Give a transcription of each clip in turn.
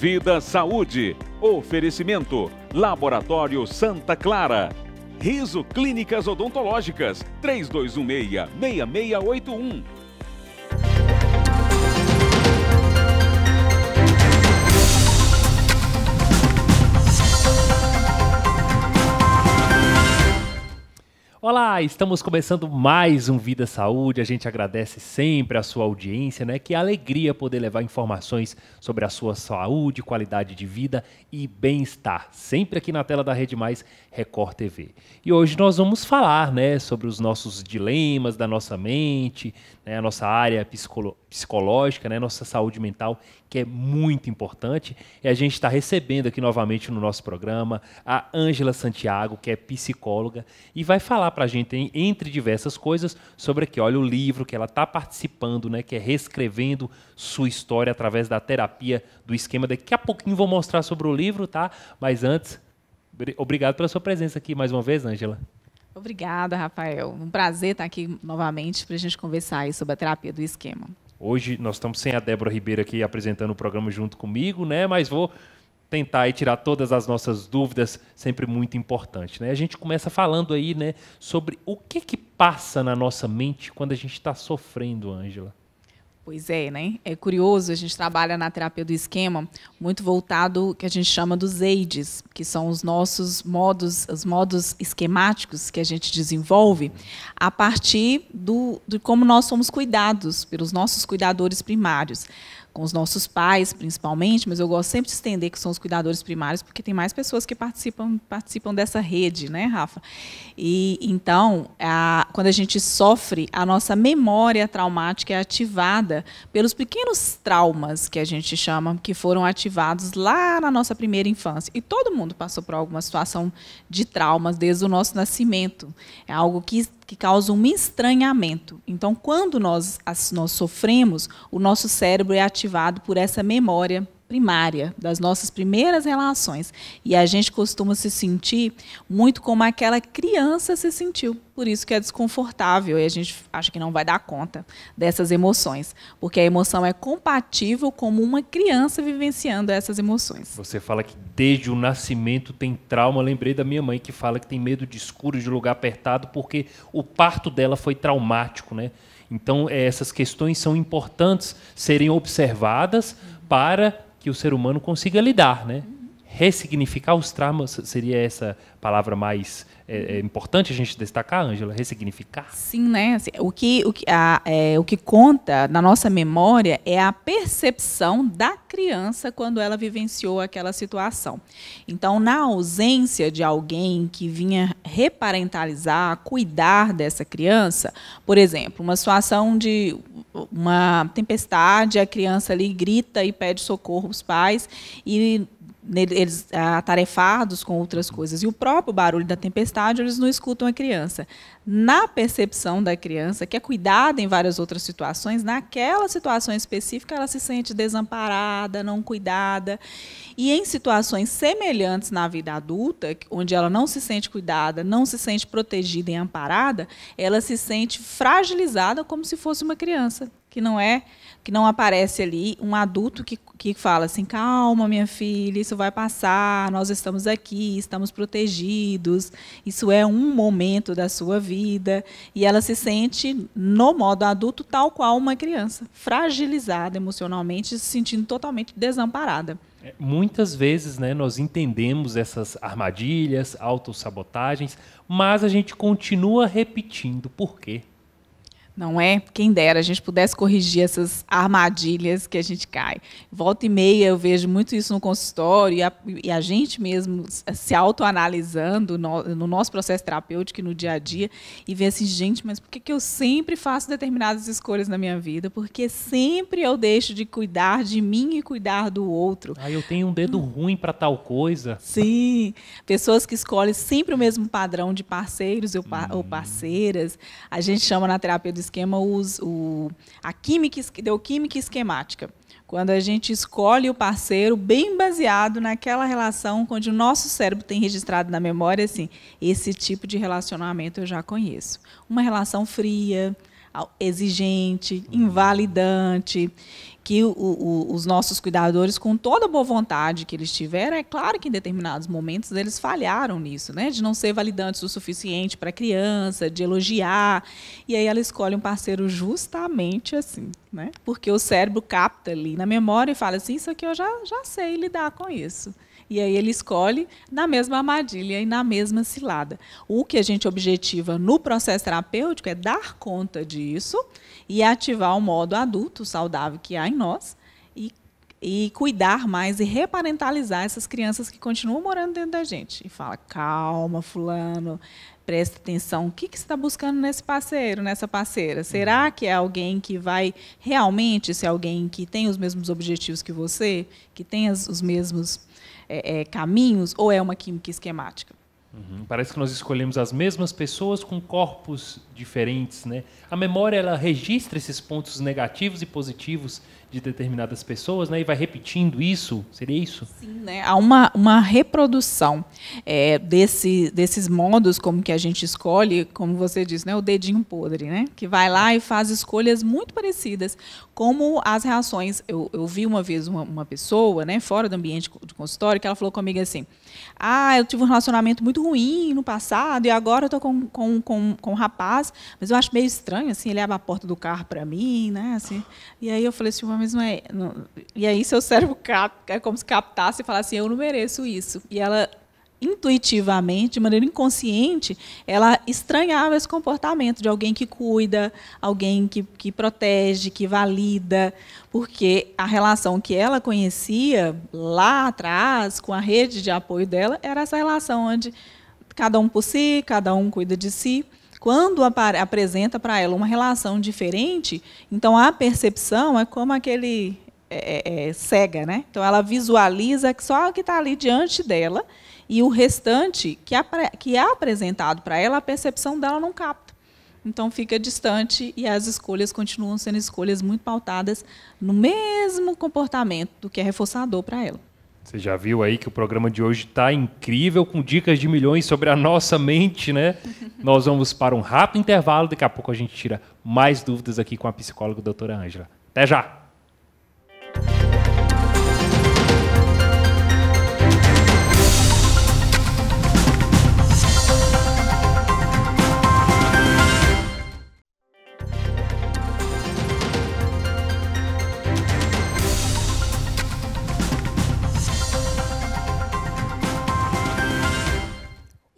Vida Saúde. Oferecimento: Laboratório Santa Clara. Riso Clínicas Odontológicas 3216 6681 Olá, estamos começando mais um Vida Saúde. A gente agradece sempre a sua audiência, né? Que alegria poder levar informações sobre a sua saúde, qualidade de vida e bem-estar, sempre aqui na tela da Rede Mais Record TV. E hoje nós vamos falar, né, sobre os nossos dilemas da nossa mente, né, a nossa área psicolo psicológica, né, nossa saúde mental, que é muito importante. E a gente está recebendo aqui novamente no nosso programa a Ângela Santiago, que é psicóloga, e vai falar para a gente, entre diversas coisas, sobre aqui, olha, o livro que ela está participando, né, que é Reescrevendo Sua História através da terapia do esquema. Daqui a pouquinho vou mostrar sobre o livro, tá? Mas antes, obrigado pela sua presença aqui mais uma vez, Ângela. Obrigada, Rafael. Um prazer estar aqui novamente para a gente conversar sobre a terapia do esquema. Hoje nós estamos sem a Débora Ribeiro aqui apresentando o programa junto comigo, né? Mas vou tentar aí tirar todas as nossas dúvidas, sempre muito importante, né? A gente começa falando aí, né, sobre o que que passa na nossa mente quando a gente está sofrendo, Ângela. Pois é, né? É curioso, a gente trabalha na terapia do esquema muito voltado que a gente chama dos AIDS, que são os nossos modos, os modos esquemáticos que a gente desenvolve a partir do, de como nós somos cuidados pelos nossos cuidadores primários com os nossos pais, principalmente, mas eu gosto sempre de estender que são os cuidadores primários, porque tem mais pessoas que participam, participam dessa rede, né, Rafa? E então, a, quando a gente sofre, a nossa memória traumática é ativada pelos pequenos traumas que a gente chama, que foram ativados lá na nossa primeira infância. E todo mundo passou por alguma situação de traumas desde o nosso nascimento. É algo que que causa um estranhamento. Então, quando nós, nós sofremos, o nosso cérebro é ativado por essa memória primária, das nossas primeiras relações. E a gente costuma se sentir muito como aquela criança se sentiu. Por isso que é desconfortável e a gente acha que não vai dar conta dessas emoções. Porque a emoção é compatível como uma criança vivenciando essas emoções. Você fala que desde o nascimento tem trauma. Lembrei da minha mãe que fala que tem medo de escuro, de lugar apertado, porque o parto dela foi traumático, né? Então, é, essas questões são importantes serem observadas para que o ser humano consiga lidar, né? ressignificar os traumas seria essa palavra mais é, é importante a gente destacar, Ângela, ressignificar? Sim, né? Assim, o que, o, que, a, é, o que conta na nossa memória é a percepção da criança quando ela vivenciou aquela situação. Então, na ausência de alguém que vinha reparentalizar, cuidar dessa criança, por exemplo, uma situação de uma tempestade, a criança ali grita e pede socorro aos pais e eles atarefados com outras coisas. E o próprio barulho da tempestade, eles não escutam a criança. Na percepção da criança, que é cuidada em várias outras situações, naquela situação específica, ela se sente desamparada, não cuidada. E em situações semelhantes na vida adulta, onde ela não se sente cuidada, não se sente protegida e amparada, ela se sente fragilizada como se fosse uma criança que não é, que não aparece ali um adulto que, que fala assim: calma, minha filha, isso vai passar, nós estamos aqui, estamos protegidos, isso é um momento da sua vida. E ela se sente, no modo adulto, tal qual uma criança, fragilizada emocionalmente, se sentindo totalmente desamparada. É, muitas vezes né, nós entendemos essas armadilhas, autossabotagens, mas a gente continua repetindo. Por quê? Não é? Quem dera a gente pudesse corrigir essas armadilhas que a gente cai. Volta e meia eu vejo muito isso no consultório e a, e a gente mesmo se autoanalisando no, no nosso processo terapêutico e no dia a dia e ver assim, gente, mas por que, que eu sempre faço determinadas escolhas na minha vida? Porque sempre eu deixo de cuidar de mim e cuidar do outro. Ah, eu tenho um dedo hum. ruim para tal coisa. Sim. Pessoas que escolhem sempre o mesmo padrão de parceiros ou, hum. ou parceiras. A gente chama na terapia do esquema os, o, a química, deu química esquemática. Quando a gente escolhe o parceiro bem baseado naquela relação onde o nosso cérebro tem registrado na memória, assim, esse tipo de relacionamento eu já conheço. Uma relação fria, exigente, invalidante que o, o, os nossos cuidadores, com toda a boa vontade que eles tiveram, é claro que em determinados momentos eles falharam nisso, né? De não ser validantes o suficiente para a criança, de elogiar. E aí ela escolhe um parceiro justamente assim, né? Porque o cérebro capta ali na memória e fala assim: Isso aqui eu já, já sei lidar com isso. E aí ele escolhe na mesma armadilha e na mesma cilada. O que a gente objetiva no processo terapêutico é dar conta disso e ativar o modo adulto saudável que há em nós e, cuidar mais e reparentalizar essas crianças que continuam morando dentro da gente. E fala, calma, fulano, presta atenção, o que, que você está buscando nesse parceiro, nessa parceira? Será uhum. que é alguém que vai realmente ser alguém que tem os mesmos objetivos que você, que tem as, os mesmos é, é, caminhos ou é uma química esquemática? Uhum. Parece que nós escolhemos as mesmas pessoas com corpos diferentes, né? A memória ela registra esses pontos negativos e positivos de determinadas pessoas, né? E vai repetindo isso. Seria isso? Sim, né? Há uma, uma reprodução é, desse, desses modos como que a gente escolhe, como você diz, né? O dedinho podre, né? Que vai lá e faz escolhas muito parecidas, como as reações. Eu, eu vi uma vez uma, uma pessoa, né? Fora do ambiente de consultório, que ela falou comigo assim: Ah, eu tive um relacionamento muito muito ruim no passado e agora eu estou com, com, com, com um rapaz, mas eu acho meio estranho, assim, ele abre a porta do carro para mim, né? Assim, e aí eu falei assim, mas não é. Não. E aí seu cérebro cap, é como se captasse e falasse, assim, eu não mereço isso. E ela intuitivamente, de maneira inconsciente, ela estranhava esse comportamento de alguém que cuida, alguém que, que protege, que valida, porque a relação que ela conhecia lá atrás, com a rede de apoio dela, era essa relação onde cada um por si, cada um cuida de si. Quando apresenta para ela uma relação diferente, então a percepção é como aquele é, é, é cega, né? Então ela visualiza só o que está ali diante dela e o restante que, que é apresentado para ela, a percepção dela não capta. Então fica distante e as escolhas continuam sendo escolhas muito pautadas no mesmo comportamento do que é reforçador para ela. Você já viu aí que o programa de hoje está incrível, com dicas de milhões sobre a nossa mente, né? Nós vamos para um rápido intervalo, daqui a pouco a gente tira mais dúvidas aqui com a psicóloga doutora Ângela. Até já!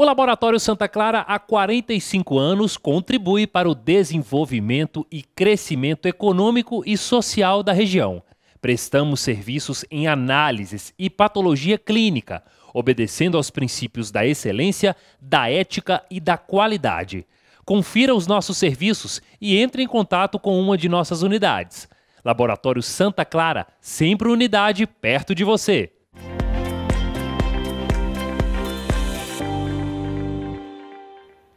O Laboratório Santa Clara, há 45 anos, contribui para o desenvolvimento e crescimento econômico e social da região. Prestamos serviços em análises e patologia clínica, obedecendo aos princípios da excelência, da ética e da qualidade. Confira os nossos serviços e entre em contato com uma de nossas unidades. Laboratório Santa Clara, sempre unidade perto de você.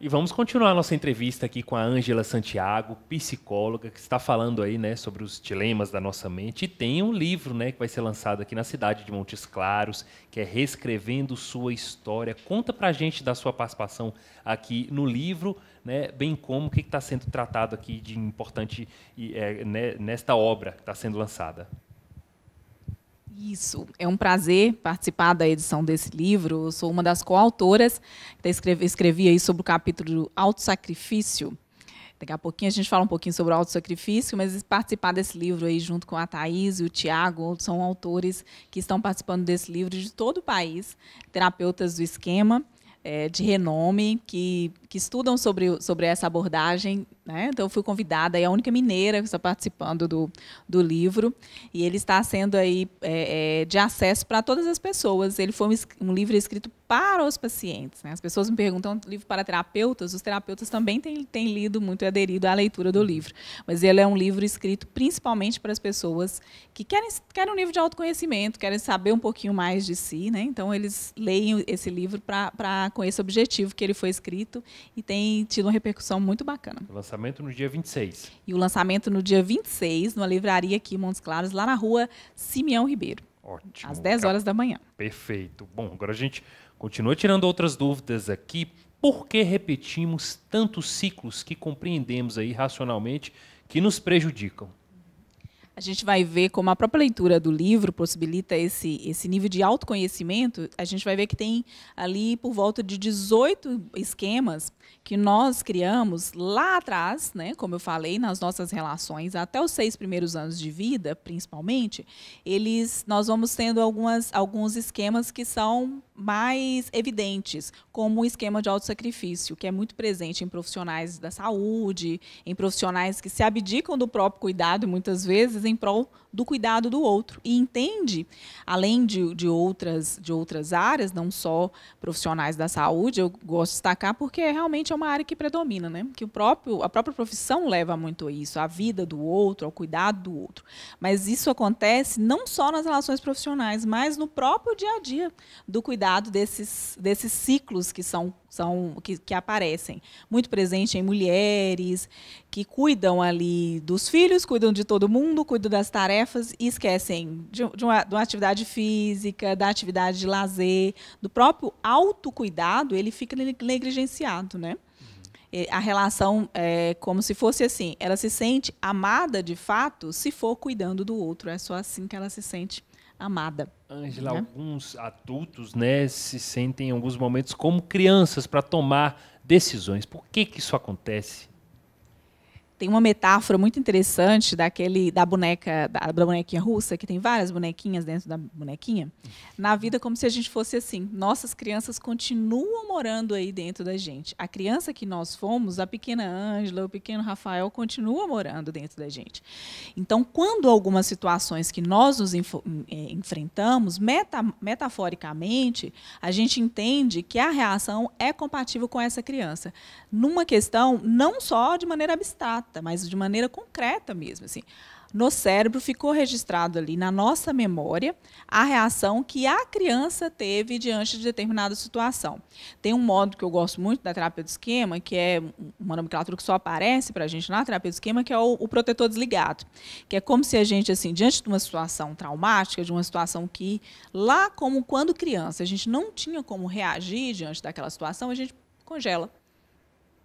E vamos continuar a nossa entrevista aqui com a Ângela Santiago, psicóloga, que está falando aí, né, sobre os dilemas da nossa mente. E tem um livro, né, que vai ser lançado aqui na cidade de Montes Claros, que é Reescrevendo Sua História. Conta pra gente da sua participação aqui no livro, né, bem como o que está sendo tratado aqui de importante e, é, né, nesta obra que está sendo lançada. Isso, é um prazer participar da edição desse livro. Eu sou uma das coautoras, escrevi, escrevi aí sobre o capítulo do autossacrifício. Daqui a pouquinho a gente fala um pouquinho sobre o autossacrifício, mas participar desse livro aí junto com a Thaís e o Tiago, são autores que estão participando desse livro de todo o país, terapeutas do esquema, é, de renome, que, que estudam sobre, sobre essa abordagem né? Então, eu fui convidada, é a única mineira que está participando do, do livro, e ele está sendo aí, é, é, de acesso para todas as pessoas. Ele foi um, um livro escrito para os pacientes. Né? As pessoas me perguntam, um livro para terapeutas? Os terapeutas também têm, têm lido muito e aderido à leitura do livro, mas ele é um livro escrito principalmente para as pessoas que querem, querem um livro de autoconhecimento, querem saber um pouquinho mais de si, né? então eles leem esse livro para para com esse objetivo que ele foi escrito e tem tido uma repercussão muito bacana. Nossa lançamento no dia 26. E o lançamento no dia 26, numa livraria aqui em Montes Claros, lá na rua Simeão Ribeiro. Ótimo. Às 10 horas da manhã. Perfeito. Bom, agora a gente continua tirando outras dúvidas aqui. Por que repetimos tantos ciclos que compreendemos aí racionalmente que nos prejudicam? a gente vai ver como a própria leitura do livro possibilita esse, esse nível de autoconhecimento, a gente vai ver que tem ali por volta de 18 esquemas que nós criamos lá atrás, né, como eu falei, nas nossas relações, até os seis primeiros anos de vida, principalmente, eles nós vamos tendo algumas, alguns esquemas que são mais evidentes, como o esquema de autossacrifício, que é muito presente em profissionais da saúde, em profissionais que se abdicam do próprio cuidado muitas vezes coisas em prol do cuidado do outro. E entende, além de, de, outras, de outras áreas, não só profissionais da saúde, eu gosto de destacar porque é realmente é uma área que predomina, né? Que o próprio, a própria profissão leva muito a isso, a vida do outro, ao cuidado do outro. Mas isso acontece não só nas relações profissionais, mas no próprio dia a dia do cuidado desses, desses ciclos que são são que, que aparecem muito presente em mulheres que cuidam ali dos filhos, cuidam de todo mundo, cuidam das tarefas e esquecem de, de, uma, de uma atividade física, da atividade de lazer, do próprio autocuidado, ele fica negligenciado, né? a relação é como se fosse assim. Ela se sente amada de fato se for cuidando do outro. É só assim que ela se sente amada. Ângela, né? alguns adultos né, se sentem em alguns momentos como crianças para tomar decisões. Por que, que isso acontece? Tem uma metáfora muito interessante daquele da boneca da, da, bonequinha russa, que tem várias bonequinhas dentro da bonequinha. Na vida como se a gente fosse assim. Nossas crianças continuam morando aí dentro da gente. A criança que nós fomos, a pequena Ângela, o pequeno Rafael continua morando dentro da gente. Então, quando algumas situações que nós nos é, enfrentamos, meta, metaforicamente, a gente entende que a reação é compatível com essa criança. Numa questão não só de maneira abstrata, mas de maneira concreta mesmo, assim. No cérebro ficou registrado ali na nossa memória a reação que a criança teve diante de determinada situação. Tem um modo que eu gosto muito da terapia do esquema, que é uma nomenclatura que só aparece para a gente na terapia do esquema, que é o, o protetor desligado, que é como se a gente assim diante de uma situação traumática, de uma situação que lá como quando criança a gente não tinha como reagir diante daquela situação, a gente congela.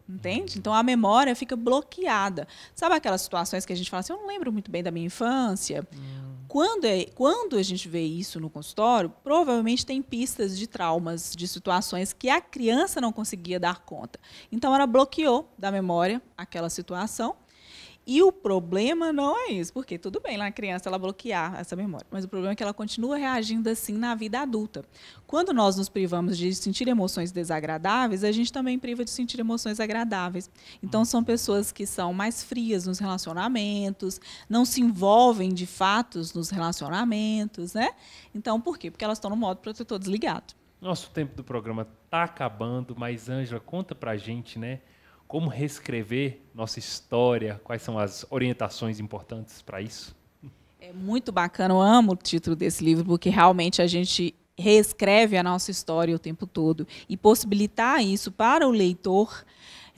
Entende? Então a memória fica bloqueada. Sabe aquelas situações que a gente fala assim, eu não lembro muito bem da minha infância? Hum. Quando, é, quando a gente vê isso no consultório, provavelmente tem pistas de traumas, de situações que a criança não conseguia dar conta. Então ela bloqueou da memória aquela situação e o problema não é isso, porque tudo bem, lá a criança ela bloquear essa memória, mas o problema é que ela continua reagindo assim na vida adulta. Quando nós nos privamos de sentir emoções desagradáveis, a gente também priva de sentir emoções agradáveis. Então são pessoas que são mais frias nos relacionamentos, não se envolvem de fatos nos relacionamentos, né? Então por quê? Porque elas estão no modo protetor desligado. Nosso tempo do programa está acabando, mas Ângela, conta pra gente, né? como reescrever nossa história, quais são as orientações importantes para isso? É muito bacana, eu amo o título desse livro, porque realmente a gente reescreve a nossa história o tempo todo. E possibilitar isso para o leitor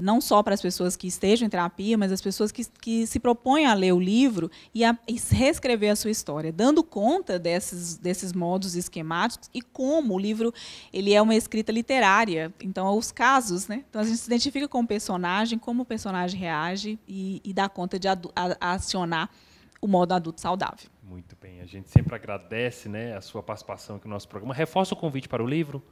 não só para as pessoas que estejam em terapia, mas as pessoas que, que se propõem a ler o livro e a e reescrever a sua história, dando conta desses, desses modos esquemáticos e como o livro ele é uma escrita literária. Então, os casos, né? Então, a gente se identifica com o personagem, como o personagem reage e, e dá conta de a, a acionar o modo adulto saudável. Muito bem, a gente sempre agradece né, a sua participação aqui no nosso programa. Reforça o convite para o livro.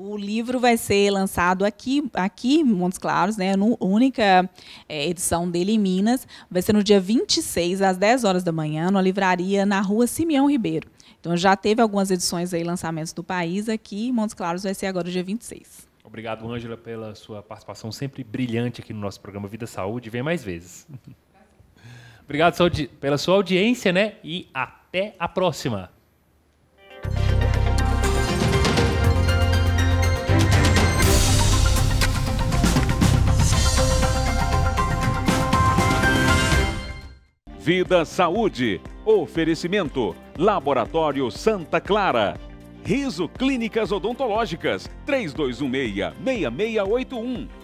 O livro vai ser lançado aqui, aqui em Montes Claros, né? No, única é, edição dele em Minas. Vai ser no dia 26, às 10 horas da manhã, na livraria na rua Simeão Ribeiro. Então já teve algumas edições aí, lançamentos do país aqui. Montes Claros vai ser agora dia 26. Obrigado, Ângela, pela sua participação sempre brilhante aqui no nosso programa Vida Saúde. Vem mais vezes. Obrigado pela sua audiência, né? E até a próxima. Vida Saúde. Oferecimento: Laboratório Santa Clara. Riso Clínicas Odontológicas 3216 6681